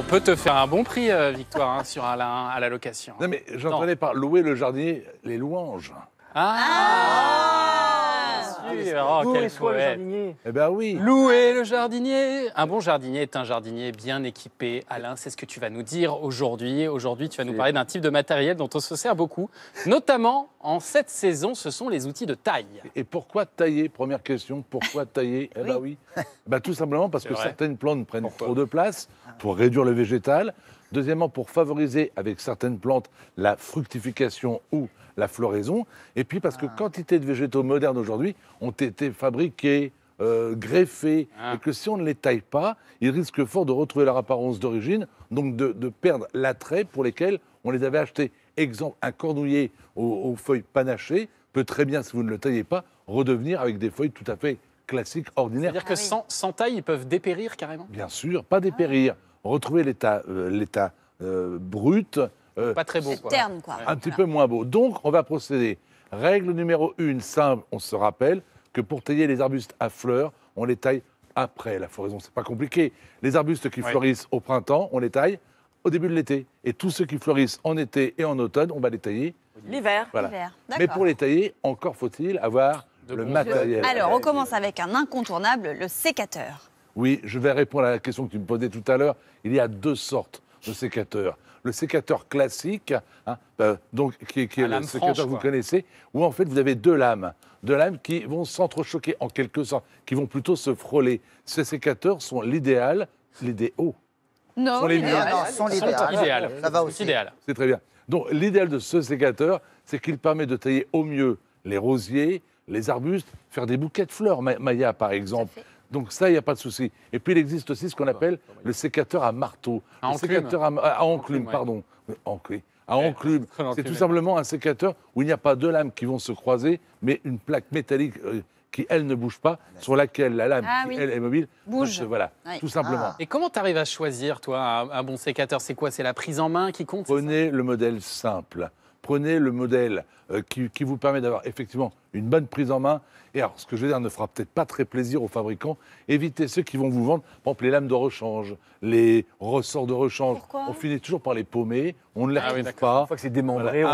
On peut te faire un bon prix, euh, Victoire, hein, sur Alain à la location. Non, mais j'entendais par louer le jardinier les louanges. ah, ah sûr. Ah, oh, le jardinier. Eh ben oui. Louer le jardinier. Un bon jardinier est un jardinier bien équipé. Alain, c'est ce que tu vas nous dire aujourd'hui. Aujourd'hui, tu vas nous parler d'un type de matériel dont on se sert beaucoup, notamment en cette saison, ce sont les outils de taille. Et pourquoi tailler Première question, pourquoi tailler Eh ben oui. Ben, tout simplement parce que certaines plantes prennent trop de place pour réduire le végétal. Deuxièmement, pour favoriser avec certaines plantes la fructification ou la floraison. Et puis parce que ah. quantité de végétaux modernes aujourd'hui ont été fabriqués, euh, greffés, ah. et que si on ne les taille pas, ils risquent fort de retrouver leur apparence d'origine, donc de, perdre l'attrait pour lesquels on les avait achetés. Exemple, un cornouiller aux, feuilles panachées peut très bien, si vous ne le taillez pas, redevenir avec des feuilles tout à fait classiques, ordinaires. C'est-à-dire que ah sans, taille, ils peuvent dépérir carrément Bien sûr, pas dépérir retrouver l'état euh, euh, brut. Euh, pas très beau. Un petit peu moins beau. Donc, on va procéder. Règle numéro une, simple, on se rappelle que pour tailler les arbustes à fleurs, on les taille après la floraison. C'est pas compliqué. Les arbustes qui fleurissent au printemps, on les taille au début de l'été. Et tous ceux qui fleurissent en été et en automne, on va les tailler l'hiver. Mais pour les tailler, encore faut-il avoir le matériel. Alors, on commence avec un incontournable, le sécateur. Oui, je vais répondre à la question que tu me posais tout à l'heure. Il y a deux sortes de sécateurs. Le sécateur classique, hein, bah, donc, qui, est le sécateur que vous connaissez, où en fait vous avez deux lames. Deux lames qui vont s'entrechoquer en quelque sorte, qui vont plutôt se frôler. Ces sécateurs sont l'idéal, l'idéal. Non, sont les non, non, sont l'idéal. Ça va aussi. C'est très bien. Donc l'idéal de ce sécateur, c'est qu'il permet de tailler au mieux les rosiers, les arbustes, faire des bouquets de fleurs, Maya par exemple. Donc ça, il n'y a pas de souci. Et puis il existe aussi ce qu'on appelle le sécateur à marteau. À enclume. à, enclume, pardon. À enclume. C'est tout simplement un sécateur où il n'y a pas deux lames qui vont se croiser, mais une plaque métallique euh, qui, elle, ne bouge pas, sur laquelle la lame, ah qui, elle, est mobile, bouge. Euh, voilà, tout simplement. Ah. Et comment tu arrives à choisir, toi, un bon sécateur C'est quoi C'est la prise en main qui compte Prenez le modèle simple prenez le modèle euh, qui, vous permet d'avoir effectivement une bonne prise en main. Et alors, ce que je veux dire ne fera peut-être pas très plaisir aux fabricants. Évitez ceux qui vont vous vendre, par exemple, les lames de rechange, les ressorts de rechange. on finit toujours par les paumer, on ne les récupère ah pas. Une fois que c'est démembré,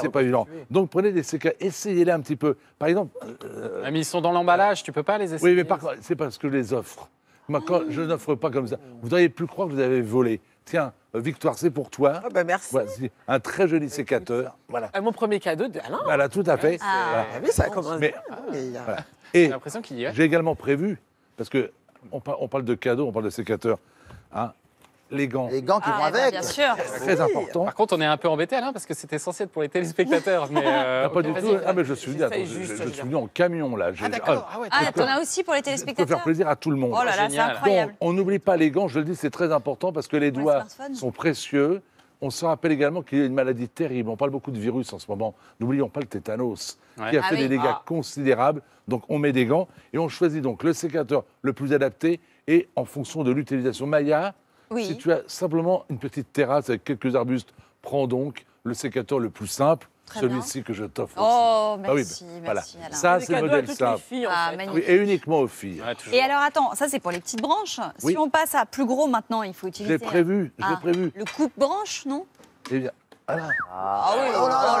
c'est pas évident. Donc prenez des essayez-les un petit peu. Par exemple. Euh, ah, mais ils sont dans l'emballage, tu peux pas les essayer. Oui, mais par c'est parce que je les offre. je n'offre pas comme ça. Vous n'allez plus croire que vous avez volé. Tiens, Victoire, c'est pour toi. Ah ben merci. Voici un très joli sécateur. Voilà. Ah, mon premier cadeau d'Alain. Voilà, tout à fait. Ah, ah. Bah oui, ça commence Mais, ah. qu'il y a... »« j'ai également prévu, parce qu'on parle de cadeaux, on parle de sécateur. Hein, les gants. Les gants qui vont ah, eh ben, avec. Bien sûr. Très important. Par contre, on est un peu embêté, Alain, parce que c'était essentiel pour les téléspectateurs. Mais euh, pas du tout. Ah, mais je suis venu Je, en camion, là. Ah, d'accord. Ah, ouais, t'en ah, as ah, aussi pour les téléspectateurs. Pour faire plaisir à tout le monde. Oh là là, c'est incroyable. on n'oublie pas les gants, je le dis, c'est très important parce que les doigts sont précieux. On se rappelle également qu'il y a une maladie terrible. On parle beaucoup de virus en ce moment. N'oublions pas le tétanos, qui a fait des dégâts considérables. Donc, on met des gants et on choisit donc le sécateur le plus adapté et en fonction de l'utilisation Maya si tu as simplement une petite terrasse avec quelques arbustes, prends donc le sécateur le plus simple, celui-ci que je t'offre. Oh, ah merci, ben, merci voilà. Ça, c'est le modèle simple. Ah, et uniquement aux filles. et alors, attends, ça, c'est pour les petites branches. Si on passe à plus gros maintenant, il faut utiliser. J'ai prévu, j'ai ah, prévu. Le coupe-branche, non Eh bien, ah, oui, oh là là,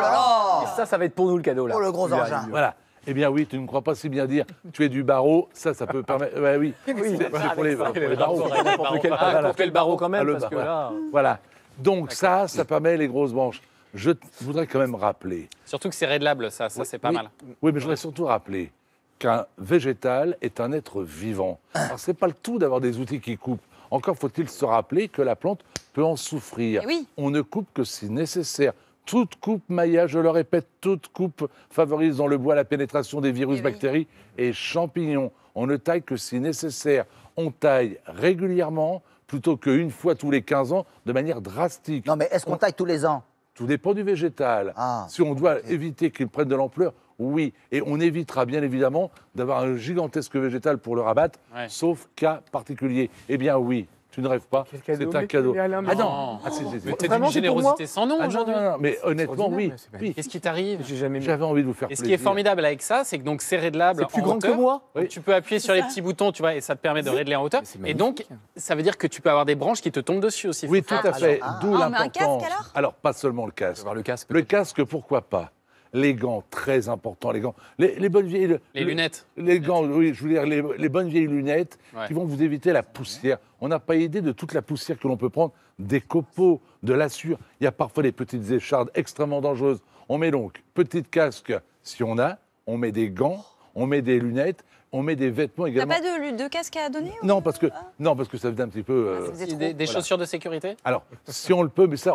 là ça, ça va être pour nous le cadeau, là. Pour oh, le gros engin. Voilà. Eh bien oui, tu ne crois pas si bien dire. Tu es du barreau, ça, ça peut permettre. Ouais, oui, oui c'est pour les, pour ah, le barreau quand même, euh, Voilà. Donc ça, ça permet les grosses branches. Je voudrais quand même rappeler. Surtout que c'est réglable, ça, ça c'est pas mal. Oui, mais je voudrais surtout rappeler qu'un végétal est un être vivant. Alors c'est pas le tout d'avoir des outils qui coupent. Encore faut-il se rappeler que la plante peut en souffrir. Eh On ne coupe que si nécessaire toute coupe maillage, je le répète, toute coupe favorise dans le bois la pénétration des virus, eh bactéries et champignons. On ne taille que si nécessaire. On taille régulièrement plutôt qu'une fois tous les 15 ans de manière drastique. Non mais est-ce qu'on taille tous les ans Tout dépend du végétal. Ah, si on doit éviter qu'il prenne de l'ampleur, oui. Et on évitera bien évidemment d'avoir un gigantesque végétal pour le rabattre, sauf cas particulier. Eh bien oui, tu ne rêves pas. C'est un cadeau. Ah non, ah, c'est une générosité sans nom ah aujourd'hui. mais honnêtement, oui. Qu'est-ce qui t'arrive J'avais envie de vous faire. Et ce qui est formidable avec ça, c'est que donc c'est réglable. C'est plus grand que moi. Tu peux appuyer sur les petits boutons, tu vois, et ça te permet de régler en hauteur. Et donc, ça veut dire que tu peux avoir des branches qui te tombent dessus aussi. Oui, tout à fait. Ah, D'où l'importance. Alors, pas seulement le casque. Le casque, pourquoi pas les gants, très important, les gants. Les, bonnes vieilles. Les, lunettes. Les gants, oui, je veux dire, les, bonnes vieilles lunettes qui vont vous éviter la poussière. On n'a pas idée de toute la poussière que l'on peut prendre, des copeaux, de l'assure. Il y a parfois des petites échardes extrêmement dangereuses. On met donc petite casque si on a, on met des gants, on met des lunettes, on met des vêtements également. T'as pas de, casque à donner Non, parce que, non, parce que ça faisait un petit peu. Ah, euh, des, chaussures de sécurité Alors, si on le peut, mais ça,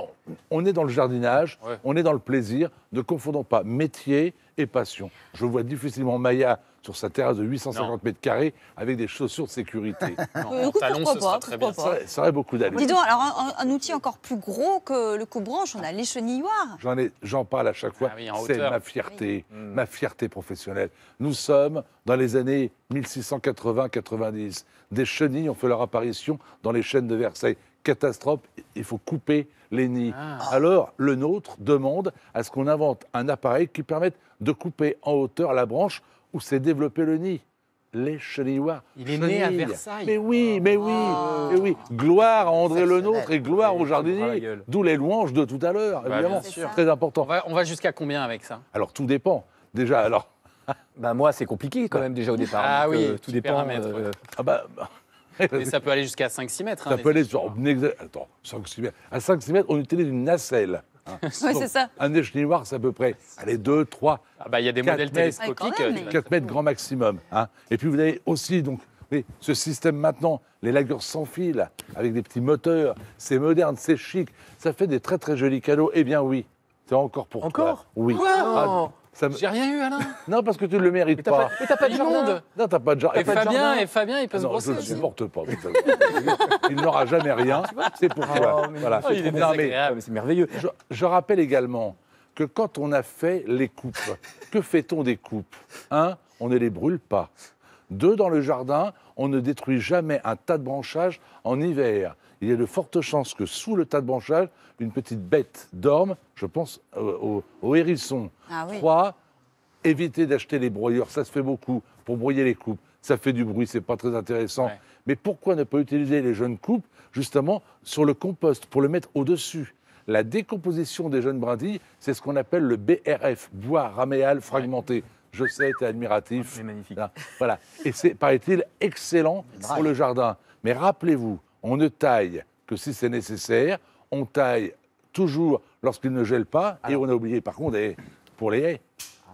on est dans le jardinage, on est dans le plaisir. Ne confondons pas métier et passion. Je vois difficilement Maya sur sa terrasse de 850 mètres carrés avec des chaussures de sécurité. Ça, aurait beaucoup d'allure. Dis alors un, outil encore plus gros que le coupe-branche, on a les J'en j'en parle à chaque fois. Ah c'est ma fierté, hmm. ma fierté professionnelle. Nous sommes dans les années 1680-90. Des chenilles ont fait leur apparition dans les chaînes de Versailles catastrophe, il faut couper les nids. Ah. Alors, le nôtre demande à ce qu'on invente un appareil qui permette de couper en hauteur la branche où s'est développé le nid. Les Chenillois. Il est né à Versailles. Mais oui, oh. mais oui, oh. oui. Gloire à André Le et gloire au jardinier, D'où les louanges de tout à l'heure, bah, évidemment. Très important. On va, jusqu'à combien avec ça Alors tout dépend. Déjà, alors. bah, moi, c'est compliqué quand même déjà au départ. Ah oui, euh, tout dépend. Euh, ah bah, bah. ça peut aller jusqu'à 5-6 mètres. Hein, ça peut aller sur. Attends, 5-6 mètres. À 5-6 mètres, on utilise une nacelle c'est ça. Un échelinoir noir, c'est à peu près, allez, 2, 3, ah bah, Il y a des modèles mètres, télescopiques. 4 euh, mètres grand maximum. Hein. Et puis vous avez aussi, donc, ce système maintenant, les lagures sans fil, avec des petits moteurs, c'est moderne, c'est chic, ça fait des très très jolis cadeaux. Eh bien oui, c'est encore pour encore Oui. Ah, j'ai rien eu, Alain. Non, parce que tu ne le mérites pas. pas. Mais t'as pas de jardin Non, t'as pas de jardin. Et, Fabien, et Fabien, il peut ah se brosser. Je ne supporte pas. il n'aura jamais rien. C'est pour ça. Ah, oh, voilà. il est non, mais, c'est merveilleux. je, rappelle également que quand on a fait les coupes, que fait-on des coupes Un, hein on ne les brûle pas. Deux, dans le jardin, on ne détruit jamais un tas de branchages en hiver il y a de fortes chances que sous le tas de branchages, une petite bête dorme. Je pense euh, au, hérisson. Ah oui. Trois, éviter d'acheter les broyeurs, ça se fait beaucoup pour broyer les coupes. Ça fait du bruit, c'est pas très intéressant. Mais pourquoi ne pas utiliser les jeunes coupes justement sur le compost pour le mettre au-dessus La décomposition des jeunes brindilles, c'est ce qu'on appelle le BRF, bois raméal fragmenté. Je sais, c'est admiratif. C'est magnifique. Voilà. Et c'est, paraît-il, excellent pour le jardin. Mais rappelez-vous, on ne taille que si c'est nécessaire, on taille toujours lorsqu'il ne gèle pas, et ah. on a oublié par contre pour les haies.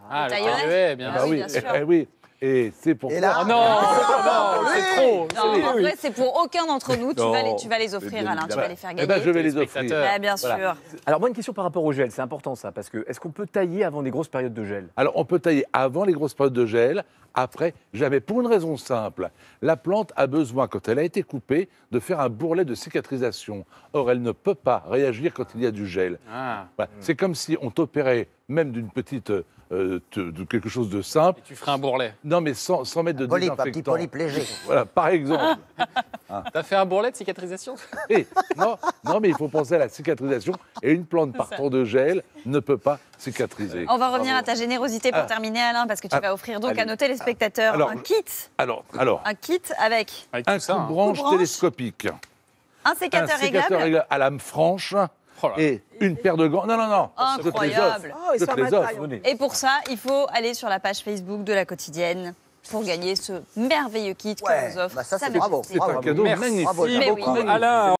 Ah, les bien, ah oui, bien sûr. Eh oui. Et c'est pour non, non, c'est trop. Non, en vrai, c'est pour aucun d'entre nous. Tu, vas les, tu vas les offrir, Alain. Tu vas les faire gagner. Eh ben, je vais les offrir. Eh bien sûr. Alors, moi, une question par rapport au gel. C'est important, ça. Parce que est-ce qu'on peut tailler avant des grosses périodes de gel Alors, on peut tailler avant les grosses périodes de gel, après, jamais. Pour une raison simple. La plante a besoin, quand elle a été coupée, de faire un bourrelet de cicatrisation. Or, elle ne peut pas réagir quand il y a du gel. Ah. Hmm. C'est comme si on t'opérait même d'une petite. Euh, euh, de quelque chose de simple. tu ferais un bourrelet Non, mais sans, sans de désinfectant. petit polype léger. Voilà, par exemple. Tu ah. T'as fait un bourrelet de cicatrisation eh, non, non, mais il faut penser à la cicatrisation. Et une plante par de gel ne peut pas cicatriser. On va revenir à ta générosité pour ah. terminer, Alain, parce que tu ah. vas offrir donc à nos téléspectateurs un kit. Alors, alors. Un kit avec, un hein. branche télescopique. Un sécateur, un à lame franche Oh et une paire de gants. Non, non, non. Oh, incroyable. Ah, et pour ça, il faut aller sur la page Facebook de la quotidienne pour gagner ce merveilleux kit que qu'on vous offre. Bah ça, c'est bravo. C'est un cadeau magnifique. Bravo,